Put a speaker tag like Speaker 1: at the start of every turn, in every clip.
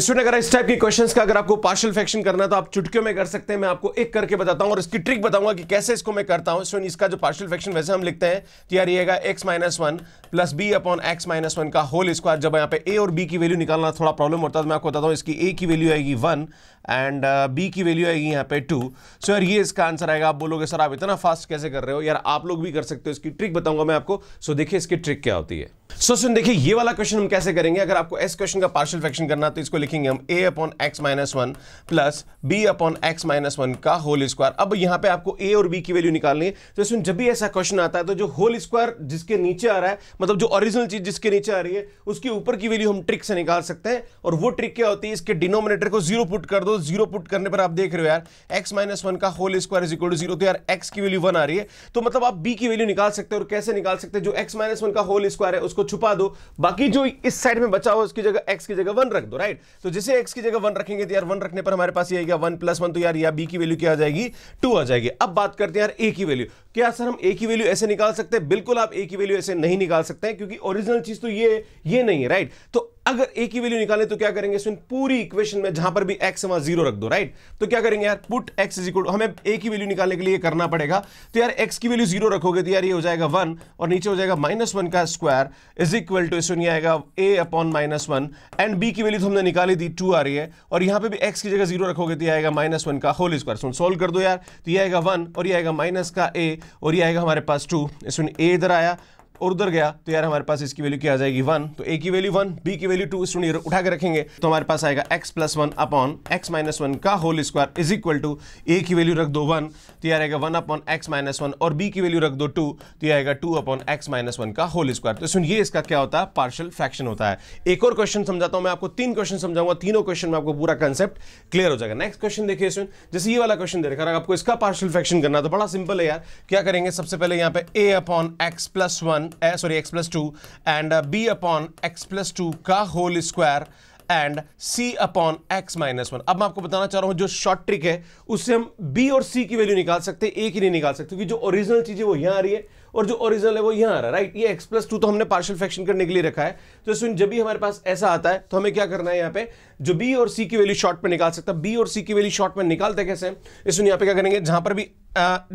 Speaker 1: student अगर इस type के क्वेश्चंस का अगर आपको पार्शियल फैक्शन करना है तो आप चुटकियों में कर सकते हैं मैं आपको एक करके बताता हूं और इसकी ट्रिक बताऊंगा कि कैसे इसको मैं करता हूं स्टूडेंट इसका जो पार्शियल फैक्शन वैसे हम लिखते हैं तो यार येगा x minus one plus b upon x minus one का होल स्क्वायर जब यहाँ पे ए और बी की वैल्यू निकालना थोड़ा प्रॉब्लम होता है तो मैं आपको बताता हूँ इसकी ए की वैल्यू आएगी वन एंड बी की वैल्यू आएगी यहाँ पे टू सो यार ये इसका आंसर आएगा आप बोलोगे सर आप इतना फास्ट कैसे कर रहे हो यार आप लोग भी कर सकते हो इसकी ट्रिक बताऊंगा मैं आपको सो देखिए इसकी ट्रिक क्या होती है सो so, सुन देखिए ये वाला क्वेश्चन हम कैसे करेंगे अगर आपको एस क्वेश्चन का पार्शियल फ्रैक्शन करना तो इसको लिखेंगे हम a upon x minus one plus b upon x minus one का होल स्क्वायर अब यहां पे आपको ए और बी की वैल्यू निकालनी है तो सुन जब भी ऐसा क्वेश्चन आता है तो जो होल स्क्वायर जिसके नीचे आ रहा है मतलब जो ओरिजिनल चीज जिसके नीचे आ रही है उसके ऊपर की वैल्यू हम ट्रिक से निकाल सकते हैं और वो ट्रिक क्या होती है इसके डिनोमिनेटर को जीरो पुट कर दो जीरो पुट करने पर आप देख रहे हो यार एक्स माइनस का whole square is equal to zero तो यार एक्स की वैल्यू वन आ रही है तो मतलब आप बी की वैल्यू निकाल सकते हैं और कैसे निकाल सकते हैं जो एक्स माइनस का होल स्क्वायर है उसको छुपा दो बाकी जो इस साइड में बचा हुआ उसकी जगह एक्स की जगह वन रख दो राइट तो जिसे एक्स की जगह वन रखेंगे तो यार वन रखने पर हमारे पास ये आएगा वन प्लस वन तो यार या बी की वैल्यू क्या आ जाएगी टू आ जाएगी अब बात करते हैं यार ए की वैल्यू क्या सर हम ए की वैल्यू ऐसे निकाल सकते हैं बिल्कुल आप ए की वैल्यू ऐसे नहीं निकाल सकते हैं क्योंकि ओरिजिनल चीज तो ये ये नहीं है राइट तो अगर ए की वैल्यू निकाले तो क्या करेंगे इसमें पूरी इक्वेशन में जहां पर भी एक्स वहां जीरो रख दो राइट तो क्या करेंगे यार पुट एक्स इज इक्वल हमें ए की वैल्यू निकालने के लिए करना पड़ेगा तो यार एक्स की वैल्यू जीरो रखोगे तो यार ये हो जाएगा वन और नीचे हो जाएगा माइनस वन का स्क्वायर इज इक्वल टू इसमें आएगा a upon minus one and b की वैल्यू तो हमने निकाली थी टू आ रही है और यहां पर भी एक्स की जगह जीरो रखोगे तो आएगा माइनस वन का होल स्क्वायर सुन सोल्व कर दो यार तो ये आएगा वन और ये आएगा माइनस का ए और ये आएगा हमारे पास टू इसमें ए इधर आया और उधर गया तो यार हमारे पास इसकी वैल्यू क्या आ जाएगी वन तो ए की वैल्यू वन बी की वैल्यू टू स्टूडेंट उठा के रखेंगे तो हमारे पास आएगा x plus one upon x minus one का whole square is equal to a की वैल्यू रख दो वन तो यार आएगा one upon x minus one और बी की वैल्यू रख दो टू तो यह आएगा two upon x minus one का होल स्क्वायर तो सुनिए इसका क्या होता है पार्शल फ्रैक्शन होता है एक और क्वेश्चन समझाता हूँ मैं आपको तीन क्वेश्चन समझाऊंगा तीनों क्वेश्चन में आपको पूरा कंसेप्ट क्लियर हो जाएगा नेक्स्ट क्वेश्चन देखिए सुन जैसे ये वाला क्वेश्चन दे रखा आपको इसका पार्शल फ्रैक्शन करना तो बड़ा सिंपल है यार क्या करेंगे सबसे पहले यहाँ पे a upon x plus one one sorry x plus two and b upon x plus two का whole square and c upon x minus one अब मैं आपको बताना चाह रहा हूं जो शॉर्ट ट्रिक है उससे हम बी और सी की वैल्यू निकाल सकते हैं एक ही नहीं निकाल सकते क्योंकि जो ओरिजिनल चीज है वो यहां आ रही है और जो ओरिजिनल है वो यहां आ रहा है राइट ये एक्स प्लस टू तो हमने पार्शियल फ्रैक्शन करने के लिए रखा है तो सुन जब भी हमारे पास ऐसा आता है तो हमें क्या करना है यहाँ पे जो बी और सी की वैल्यू शॉर्ट में निकाल सकता है बी और सी की वैल्यू शॉर्ट में निकालते कैसे इसमें यहाँ पे क्या करेंगे जहां पर भी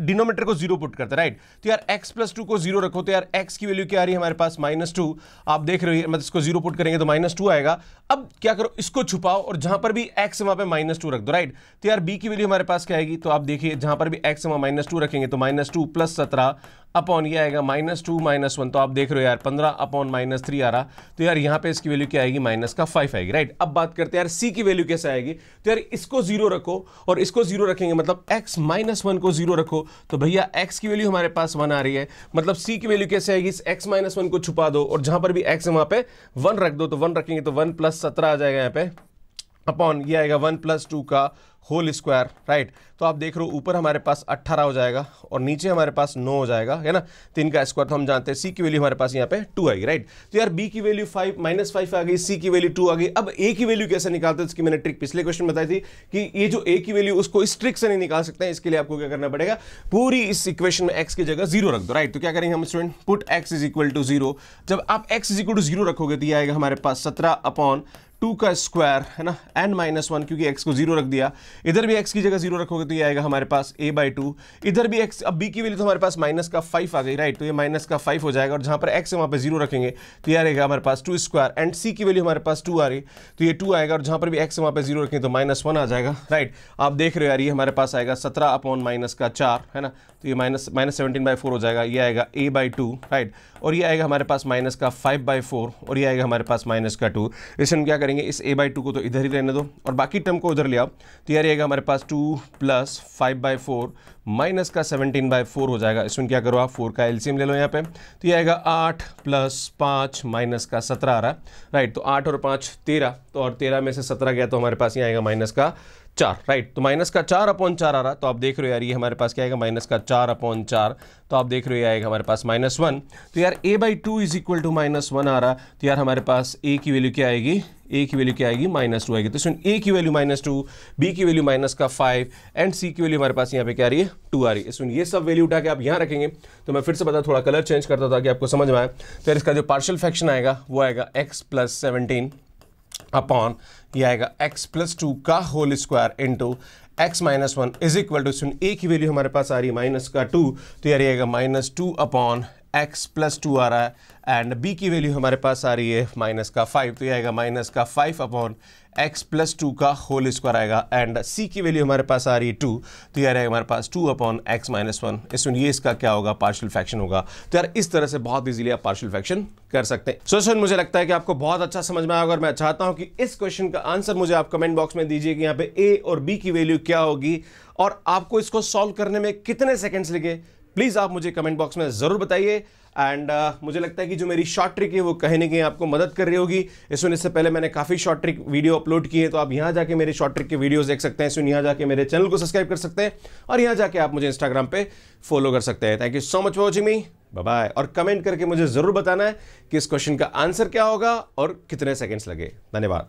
Speaker 1: डिनोमीटर को जीरो पुट करते राइट तो यार एक्स प्लस टू को जीरो रखो तो यार एक्स की वैल्यू क्या आ रही है हमारे पास माइनस टू आप देख रहे हो मतलब इसको जीरो पुट करेंगे तो माइनस टू आएगा अब क्या करो इसको छुपाओ और जहां पर भी एक्स वहां पर माइनस टू रख दो राइट तो यार बी की वैल्यू हमारे पास क्या आएगी तो आप देखिए जहां पर भी एक्स वहां माइनस टू रखेंगे तो माइनस टू प्लस सत्रह अपॉन ये आएगा माइनस टू माइनस वन तो आप देख रहे हो यार पंद्रह अपॉन माइनस थ्री आ रहा तो यार यहाँ पे इसकी वैल्यू क्या आएगी माइनस का फाइव आएगी राइट अब बात करते करते तो हैं यार सी की वैल्यू कैसे आएगी तो यार इसको जीरो रखो और इसको जीरो रखेंगे मतलब एक्स माइनस वन को जीरो रखो तो भैया एक्स की वैल्यू हमारे पास वन आ रही है मतलब सी की वैल्यू कैसे आएगी इस एक्स माइनस वन को छुपा दो और जहां पर भी एक्स है वहां पर वन रख दो तो वन रखेंगे तो वन प्लस सत्रह आ जाएगा यहाँ पे अपॉन ये आएगा वन प्लस टू का होल स्क्वायर राइट तो आप देख रहे हो ऊपर हमारे पास अट्ठारह हो जाएगा और नीचे हमारे पास नौ हो जाएगा है ना तीन का स्क्वायर तो हम जानते हैं सी की वैल्यू हमारे पास यहाँ पे टू आएगी राइट तो यार बी की वैल्यू फाइव माइनस फाइव आ गई सी की वैल्यू टू आ गई अब ए की वैल्यू कैसे निकालते हैं इसकी मैंने ट्रिक पिछले क्वेश्चन बताई थी कि ये जो ए की वैल्यू उसको इस ट्रिक से नहीं निकाल सकते इसके लिए आपको क्या करना पड़ेगा पूरी इस इक्वेशन में एक्स की जगह जीरो रख दो राइट तो क्या करेंगे हम student put x is equal to zero जब आप x is equal to zero रखोगे तो ये आएगा हमारे पास सत्रह अपॉन टू का स्क्वायर है ना एन माइनस वन क्योंकि एक्स को जीरो रख दिया इधर भी एक्स की जगह जीरो रखोगे तो ये आएगा हमारे पास ए बाई टू इधर भी एक्स अब बी की वैल्यू तो हमारे पास माइनस का फाइव आ गई राइट तो ये माइनस का फाइव हो जाएगा और जहां पर एक्स है वहाँ पर जीरो रखेंगे तो यह आएगा हमारे पास टू स्क्वायर एंड सी की वैल्यू हमारे पास टू आ रही तो ये टू आएगा और जहाँ पर भी एक्स वहाँ पर जीरो रखेंगे तो माइनस वन आ जाएगा राइट आप देख रहे हो यार ये हमारे पास आएगा सत्रह अपॉन माइनस का चार है ना तो ये minus minus seventeen by four हो जाएगा ये आएगा ए बाई टू राइट और ये आएगा हमारे पास माइनस का फाइव बाई फोर और ये आएगा हमारे पास माइनस का टू इसमें क्या करें करेंगे इस ए बाई टू को तो इधर ही रहने दो और बाकी टर्म को उधर ले आओ तो यह रहेगा हमारे पास two plus five by four minus का सेवनटीन बाई फोर हो जाएगा इसमें क्या करो आप फोर का एलसीएम ले लो यहाँ पे तो यह आएगा आठ प्लस पाँच माइनस का सत्रह आ रहा राइट तो आठ और पाँच तेरह तो और तेरह में से सत्रह गया तो हमारे पास ये आएगा माइनस का चार राइट तो माइनस का चार अपॉन चार आ रहा तो आप देख रहे हो यार ये हमारे पास क्या आएगा माइनस का चार अपॉन चार तो आप देख रहे हो आएगा हमारे पास माइनस वन तो यार a by two is equal to minus one आ रहा तो यार हमारे पास ए की वैल्यू क्या आएगी ए की वैल्यू क्या आएगी माइनस टू आएगी तो सुन ए की वैल्यू माइनस टू बी की वैल्यू माइनस का फाइव एंड सी की वैल्यू हमारे पास यहाँ पे क्या आ रही है टू आ रही है सुन ये सब वैल्यू उठा के आप यहाँ रखेंगे तो मैं फिर से बता थोड़ा कलर चेंज करता था कि आपको समझ में आए तो यार इसका जो पार्शल फैक्शन आएगा वो आएगा एक्स प्लस सेवनटीन अपॉन ये आएगा x प्लस टू का whole square into x minus one is equal to सुन ए की वैल्यू हमारे पास आ रही है माइनस का टू तो यार आएगा minus two upon x plus two आ रहा है एंड बी की वैल्यू हमारे पास आ रही है माइनस का फाइव तो ये आएगा माइनस का five upon x plus two का होल स्क्वायर आएगा एंड सी की वैल्यू हमारे पास आ रही है टू तो यार आएगा हमारे पास two upon x minus one इसमें ये इसका क्या होगा पार्शियल फ्रैक्शन होगा तो यार इस तरह से बहुत इजीली आप पार्शियल फ्रैक्शन कर सकते हैं सो so, सुन मुझे लगता है कि आपको बहुत अच्छा समझ में आएगा और मैं चाहता हूं कि इस क्वेश्चन का आंसर मुझे आप कमेंट बॉक्स में दीजिए कि यहाँ पे ए और बी की वैल्यू क्या होगी और आपको इसको सॉल्व करने में कितने सेकेंड्स लगे प्लीज़ आप मुझे कमेंट बॉक्स में ज़रूर बताइए एंड uh, मुझे लगता है कि जो मेरी शॉर्ट ट्रिक है वो कहने की आपको मदद कर रही होगी इसमें इससे पहले मैंने काफ़ी शॉर्ट ट्रिक वीडियो अपलोड की है तो आप यहाँ जाके मेरे शॉर्ट ट्रिक के वीडियोस देख सकते हैं सुन यहाँ जाके मेरे चैनल को सब्सक्राइब कर सकते हैं और यहाँ जाके आप मुझे इंस्टाग्राम पर फॉलो कर सकते हैं thank you so much for watching me bye और कमेंट करके मुझे ज़रूर बताना है कि इस क्वेश्चन का आंसर क्या होगा और कितने सेकेंड्स लगे धन्यवाद